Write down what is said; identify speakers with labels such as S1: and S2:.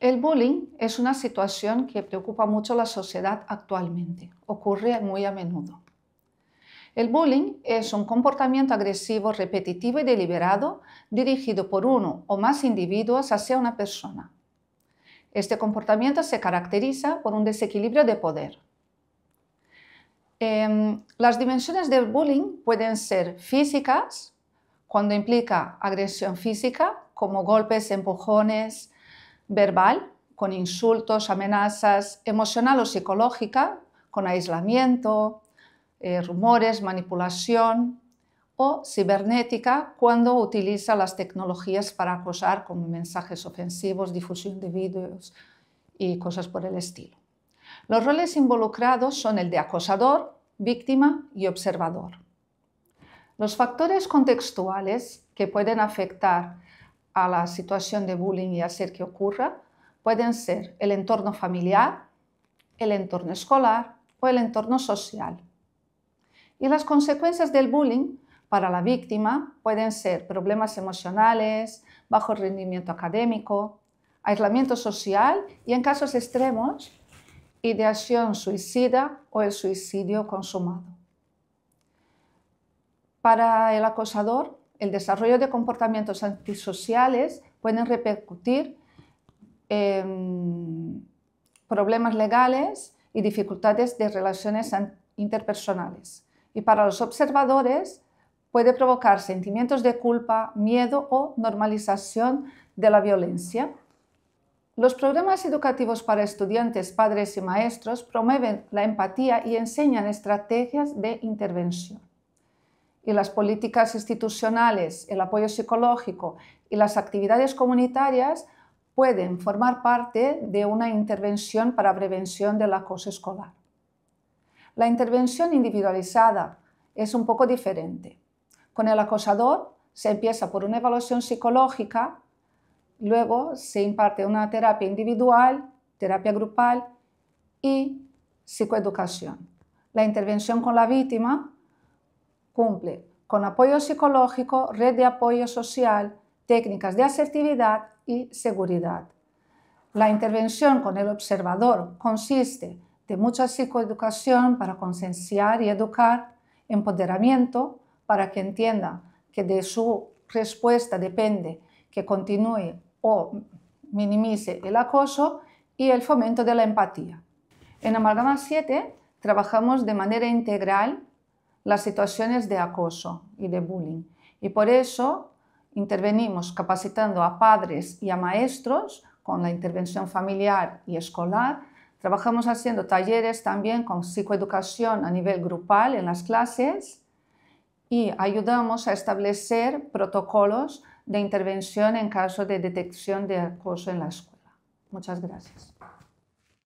S1: El bullying es una situación que preocupa mucho a la sociedad actualmente. Ocurre muy a menudo. El bullying es un comportamiento agresivo, repetitivo y deliberado dirigido por uno o más individuos hacia una persona. Este comportamiento se caracteriza por un desequilibrio de poder. Em, las dimensiones del bullying pueden ser físicas, cuando implica agresión física, como golpes, empujones, verbal, con insultos, amenazas, emocional o psicológica, con aislamiento, eh, rumores, manipulación, o cibernética cuando utiliza las tecnologías para acosar con mensajes ofensivos, difusión de vídeos y cosas por el estilo. Los roles involucrados son el de acosador, víctima y observador. Los factores contextuales que pueden afectar a la situación de bullying y hacer que ocurra pueden ser el entorno familiar, el entorno escolar o el entorno social. Y las consecuencias del bullying para la víctima pueden ser problemas emocionales, bajo rendimiento académico, aislamiento social y en casos extremos, ideación suicida o el suicidio consumado. Para el acosador, el desarrollo de comportamientos antisociales pueden repercutir en problemas legales y dificultades de relaciones interpersonales. Y para los observadores puede provocar sentimientos de culpa, miedo o normalización de la violencia. Los programas educativos para estudiantes, padres y maestros promueven la empatía y enseñan estrategias de intervención y las políticas institucionales, el apoyo psicológico y las actividades comunitarias pueden formar parte de una intervención para prevención del acoso escolar. La intervención individualizada es un poco diferente. Con el acosador se empieza por una evaluación psicológica, luego se imparte una terapia individual, terapia grupal y psicoeducación. La intervención con la víctima cumple con apoyo psicológico, red de apoyo social, técnicas de asertividad y seguridad. La intervención con el observador consiste de mucha psicoeducación para concienciar y educar, empoderamiento para que entienda que de su respuesta depende que continúe o minimice el acoso y el fomento de la empatía. En Amalgama 7 trabajamos de manera integral las situaciones de acoso y de bullying. Y por eso intervenimos capacitando a padres y a maestros con la intervención familiar y escolar. Trabajamos haciendo talleres también con psicoeducación a nivel grupal en las clases y ayudamos a establecer protocolos de intervención en caso de detección de acoso en la escuela. Muchas gracias.